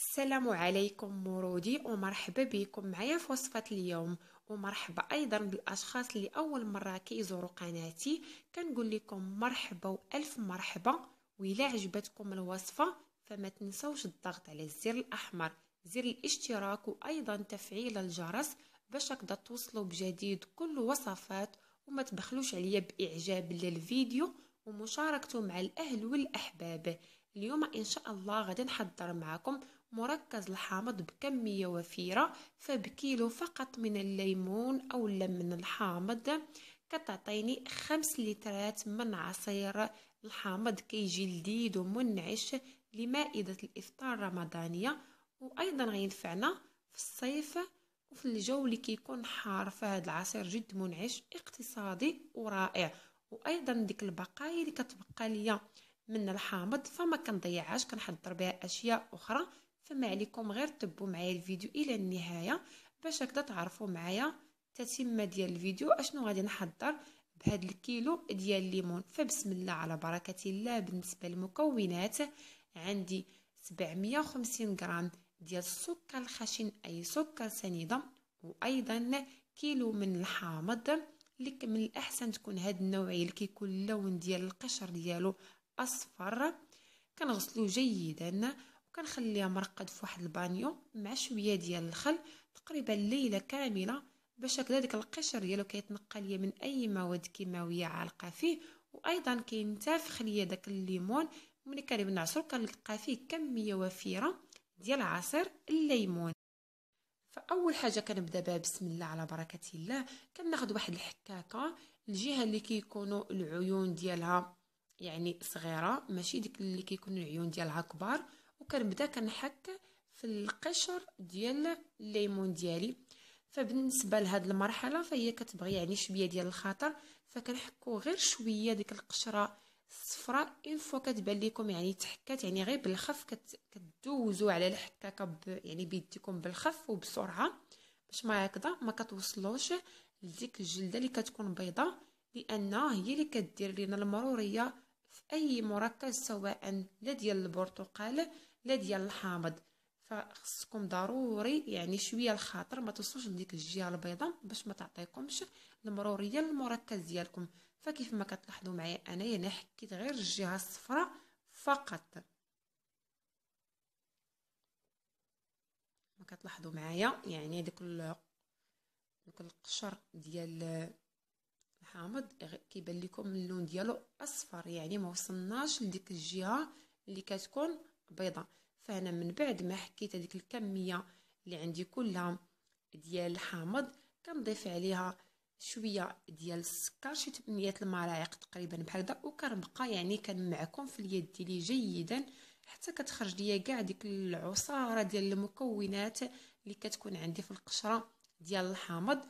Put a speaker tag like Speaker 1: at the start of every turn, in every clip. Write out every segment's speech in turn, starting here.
Speaker 1: السلام عليكم مرودي ومرحبا بكم معايا في وصفة اليوم ومرحبا أيضا بالأشخاص اللي أول مرة كيزوروا قناتي كنقول لكم مرحبا وألف مرحبا وإلا عجبتكم الوصفة فما تنسوش الضغط على الزر الأحمر زر الاشتراك وأيضا تفعيل الجرس باش هكذا توصلوا بجديد كل وصفات وما تبخلوش عليا بإعجاب للفيديو ومشاركته مع الأهل والأحباب اليوم إن شاء الله غادي نحضر معكم مركز الحامض بكمية وفيرة فبكيلو فقط من الليمون أو اللمن الحامض كتعطيني خمس لترات من عصير الحامض كيجي لذيذ ومنعش لمائدة الإفطار الرمضانية وأيضا غينفعنا في الصيف وفي الجو اللي كيكون حار فهاد العصير جد منعش اقتصادي ورائع وايضا ديك البقايا اللي كتبقى ليا من الحامض فما كنضيعهاش كنحضر بها اشياء اخرى فما عليكم غير تبوا معايا الفيديو الى النهايه باش هكذا تعرفوا معايا التتمه ديال الفيديو اشنو غادي نحضر بهاد الكيلو ديال الليمون فبسم الله على بركه الله بالنسبه للمكونات عندي 750 غرام ديال السكر الخشن اي سكر سنيده وايضا كيلو من الحامض لك من الاحسن تكون هاد النوعيه اللي كيكون اللون ديال القشر ديالو اصفر كنغسلو جيدا وكنخليها مرقد في واحد البانيو مع شويه ديال الخل تقريبا ليله كامله باش هكذا داك القشر ديالو كيتنقى ليا من اي مواد كيماويه عالقه فيه وايضا كينتفخ ليا داك الليمون ملي كنبغي نعصر كنلقى فيه كميه وفيره ديال عصير الليمون فاول حاجه كنبدا بها بسم الله على بركه الله كناخذ واحد الحكاكه الجهه اللي كيكونوا العيون ديالها يعني صغيره ماشي ديك اللي كيكونوا العيون ديالها كبار بدا كنحك في القشر ديال الليمون ديالي فبالنسبه لهاد المرحله فهي كتبغي يعني شويه ديال الخطر فكنحكو غير شويه ديك القشره الصفراء اون فوا كتبان لكم يعني تحكات يعني غير بالخف كتدوزوا على الحكاكه ب... يعني بيديكم بالخف وبسرعه باش ما هكذا ما كتوصلوش لديك الجلده اللي كتكون بيضاء لان هي اللي كدير لنا المروريه في اي مركز سواء لا ديال البرتقال لا ديال الحامض فخصكم ضروري يعني شويه الخاطر ما توصلوش لديك الجهه البيضاء باش ما تعطيكمش المروريه المركز ديالكم فكيف ما كتلاحظوا معايا انايا انا حكيت غير الجهه الصفراء فقط ما كتلاحظوا معايا يعني ديك دوك القشر ديال الحامض كيبان لكم اللون ديالو اصفر يعني ما وصلناش لديك الجهه اللي كتكون بيضة فانا من بعد ما حكيت هذيك الكميه اللي عندي كلها ديال الحامض كنضيف عليها شويه ديال السكر شي 8 الملاعق تقريبا بحال هكذا وكنبقى يعني كنمعكم في اليد ديالي جيدا حتى كتخرج ليا كاع ديك العصاره ديال المكونات اللي كتكون عندي في القشره ديال الحامض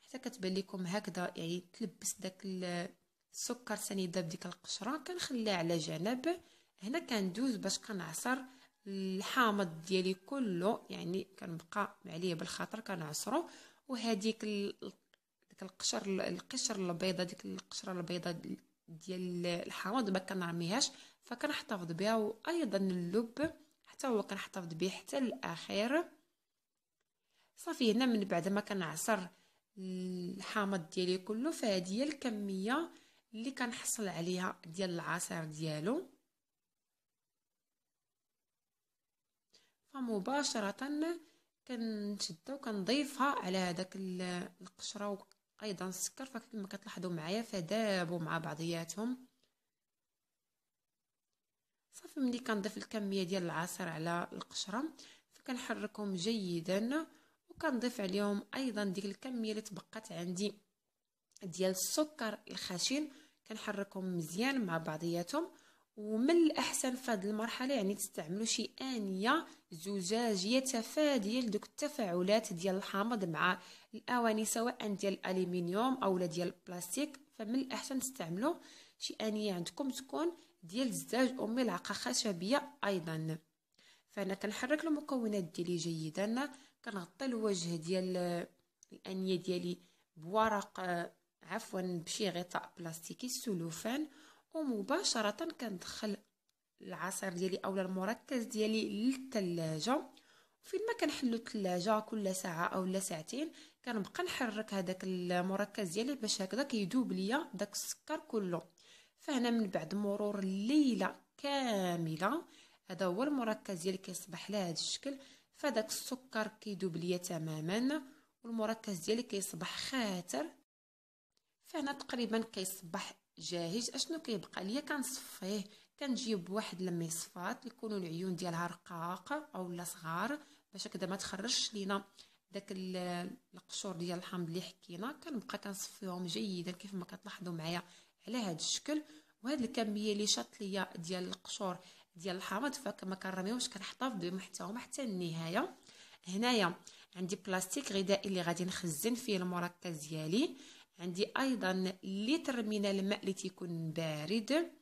Speaker 1: حتى كتبان لكم هكذا يعني تلبس داك السكر سنيده بديك القشره كنخليها على جنب هنا كندوز باش كنعصر الحامض ديالي كله يعني كنبقى عليه بالخاطر كنعصرو وهذيك داك القشر القشر البيضه ديك القشره البيضه ديال الحامض ما كنرميهاش فكنحتفظ بها وايضا اللب حتى هو كنحتفظ به حتى الاخير صافي هنا من بعد ما كنعصر الحامض ديالي كله فهذه هي الكميه اللي كنحصل عليها ديال العصير ديالو فمباشرة كنشدها وكنضيفها على هذاك القشرة وأيضا السكر فكما كتلاحظوا معايا فدابوا مع بعضياتهم صافي ملي كنضيف الكمية ديال العصير على القشرة فكنحركهم جيدا وكنضيف عليهم أيضا ديك الكمية اللي تبقات عندي ديال السكر الخشن كنحركهم مزيان مع بعضياتهم ومن الاحسن في هذه المرحله يعني تستعملوا شي انيه زجاجيه تفاديه لدوك التفاعلات ديال الحامض مع الاواني سواء ديال الالومنيوم او ديال البلاستيك فمن الاحسن تستعملوا شي انيه عندكم تكون ديال الزجاج او ملعقه خشبيه ايضا فانا كنحرك المكونات ديالي جيدا كنغطي الوجه ديال الانيه ديالي بورق عفوا بشي غطاء بلاستيكي سلوفان ومباشره كندخل العصير ديالي اولا المركز ديالي للثلاجه فين ما كنحلو الثلاجه كل ساعه اولا ساعتين كنبقى نحرك هذاك المركز ديالي باش هكذا كيدوب ليا داك السكر كله فهنا من بعد مرور الليله كامله هذا هو المركز ديالي كيصبح على هذا الشكل فداك السكر كيدوب ليا تماما والمركز ديالي كيصبح خاتر فهنا تقريبا كيصبح جاهز اشنو كيبقى ليا كنصفيه كنجيب واحد المصفات يكونوا العيون ديالها رقاق اولا صغار باش هكذا ما تخرجش لينا داك القشور ديال الحامض اللي حكينا كنبقى كنصفيهم جيدا كيف ما كتلاحظوا معايا على هذا الشكل وهاد الكميه اللي شاط ليا ديال القشور ديال الحامض فما كنرميوش كنحتفظ بمحتواهم حتى النهايه هنايا عندي بلاستيك غذائي اللي غادي نخزن فيه المركز ديالي عندي ايضا لتر من الماء اللي تيكون بارد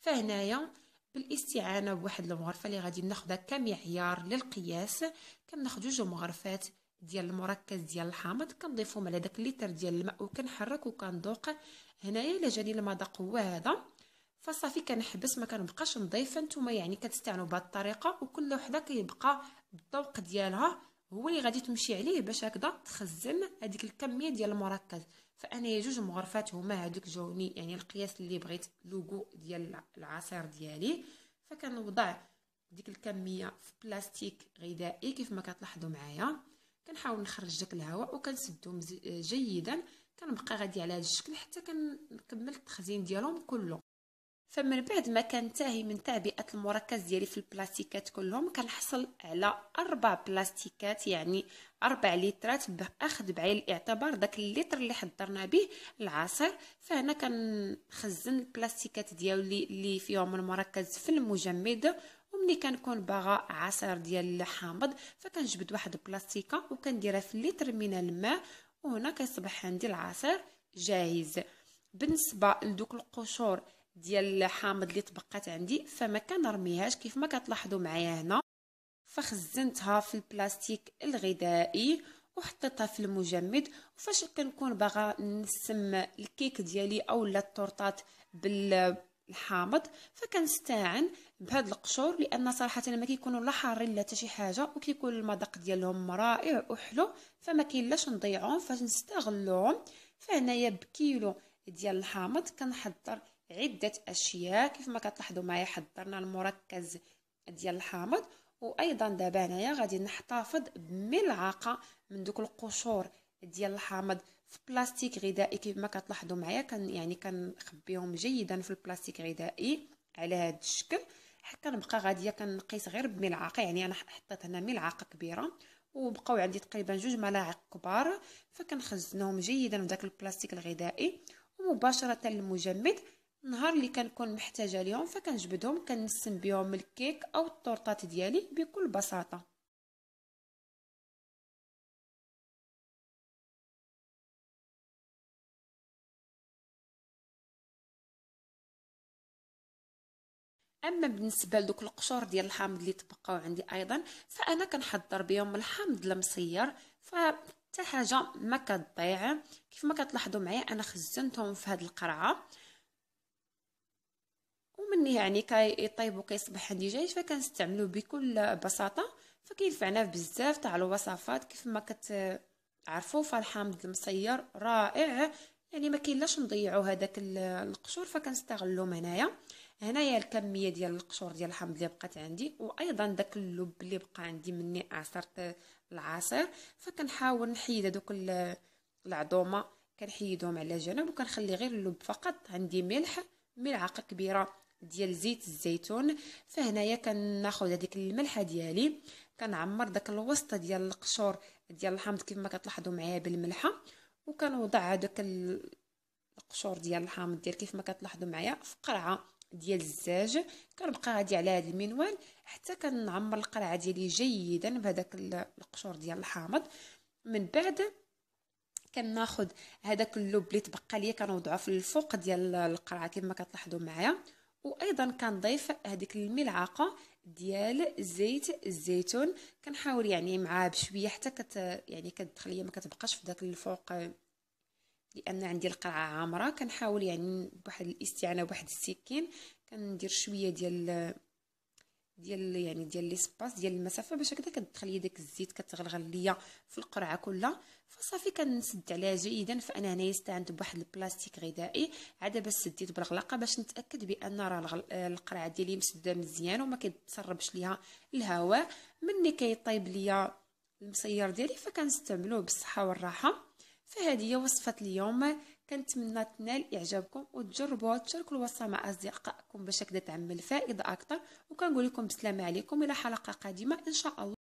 Speaker 1: فهنايا بالاستعانه بواحد المغرفه اللي غادي ناخذها كمعيار للقياس كناخذ جوج مغرفات ديال المركز ديال الحامض كنضيفهم على داك اللتر ديال الماء وكنحرك وكندوق هنايا الا جاني المذاق هو هذا فصافي كنحبس ما كنبقاش نضيف نتوما يعني كتستعنوا بهذه الطريقه وكل وحده كيبقى الذوق ديالها هو اللي غادي تمشي عليه باش هكذا تخزن هذيك الكميه ديال المركز فانا جوج مغرفات هما هذوك جاوني يعني القياس اللي بغيت لوغو ديال العصير ديالي فكنوضع ديك الكميه في بلاستيك غذائي كيف ما كتلاحظوا معايا كنحاول نخرج داك الهواء وكنسدو جيدا كنبقى غادي على هذا الشكل حتى كنكمل التخزين ديالهم كله فمن بعد ما كنتهي من تعبئه المركز ديالي في البلاستيكات كلهم كنحصل على اربع بلاستيكات يعني اربع لترات باخذ بعين الاعتبار داك اللتر اللي حضرنا به العصير فهنا كنخزن البلاستيكات ديالي اللي فيهم المركز في المجمد ومني كنكون باغا عصير ديال الحامض فكنجبد واحد البلاستيكه وكنديرها في لتر من الماء وهنا كيصبح عندي العصير جاهز بالنسبه لدوك القشور ديال الحامض اللي تبقات عندي فما كنرميهاش كيف ما كتلاحظوا معايا هنا فخزنتها في البلاستيك الغذائي وحطيتها في المجمد وفاش كنكون باغا نسم الكيك ديالي اولا التورطات بالحامض فكنستعن بهاد القشور لان صراحه ما كيكونوا لا حارين لا حتى شي حاجه وكيكون المذاق ديالهم رائع وحلو فما كاينلاش نضيعهم فنستغلهم فهنايا بكيلو ديال الحامض كنحضر عده اشياء كيف ما كتلاحظوا معايا حضرنا المركز ديال الحامض وايضا دابا هنايا غادي نحتفظ بملعقه من دوك القشور ديال الحامض في بلاستيك غذائي كيف ما كتلاحظوا معايا كان يعني كنخبيهم جيدا في البلاستيك غذائي على هذا الشكل حتى نبقى غاديه كنقيس غير بملعقه يعني انا حطيت هنا ملعقه كبيره وبقاو عندي تقريبا جوج ملاعق كبار فكنخزنهم جيدا في داك البلاستيك الغذائي ومباشره المجمد النهار اللي كنكون محتاجه ليهم فكنجبدهم كنسم بيهم الكيك او التورطات ديالي بكل بساطه اما بالنسبه لدوك القشور ديال الحامض اللي تبقاو عندي ايضا فانا كنحضر بهم الحامض المصير ف حتى حاجه ما كتضيع كيف ما كتلاحظوا معايا انا خزنتهم في هذه القرعه مني يعني كيطيب وكيصبح عندي جايش فكنستعملو بكل بساطه فكينفعنا بزاف تاع الوصفات كيف ما كتعرفوا فالحامض المصير رائع يعني ما كاينلاش نضيعو هذاك القشور فكنستغلوه هنايا هنايا الكميه ديال القشور ديال الحامض اللي بقات عندي وايضا داك اللب اللي بقى عندي مني عصرت العصير فكنحاول نحيد هذوك العظومه كنحيدهم على جنب وكنخلي غير اللب فقط عندي ملح ملعقه كبيره ديال زيت الزيتون فهنايا كناخذ هذيك الملحه ديالي كنعمر داك الوسط ديال القشور ديال الحامض كيف ما كتلاحظوا معايا بالملحه وكنوضع هذاك القشور ديال الحامض ديال كيف ما كتلاحظوا معايا في قرعه ديال الزاج كنبقى غادي على هذا المنوال حتى كنعمر القرعه ديالي جيدا بهذاك القشور ديال الحامض من بعد كناخذ هذاك اللب اللي تبقى ليا كنوضعه في الفوق ديال القرعه ما كتلاحظوا معايا وايضا كنضيف هذيك الملعقه ديال زيت الزيتون كنحاول يعني معاه بشويه حتى كت يعني كتدخل ليا ما كتبقاش في داك الفوق آه، لان عندي القرعه عامره كنحاول يعني بواحد الاستعانه بواحد السكين كندير شويه ديال ديال يعني ديال لي سباس ديال المسافه باش هكذا كتخلي داك الزيت كتغلغل ليا في القرعه كلها فصافي كنسد عليها جيدا فانا هنايا استعنت بواحد البلاستيك غذائي عاد باش سديت بالغلاقه باش نتاكد بان راه القرعه ديالي مسده مزيان وما كيتسربش ليها الهواء ملي كيطيب ليا المسير ديالي فكنستعملوه بالصحه والراحه فهذه هي وصفه اليوم كنتمنى تنال اعجابكم وتجربوها وتشاركوا الوصفه مع اصدقائكم باش هكذا تعمل فائده اكثر وكنقول لكم بسلامه عليكم الى حلقه قادمه ان شاء الله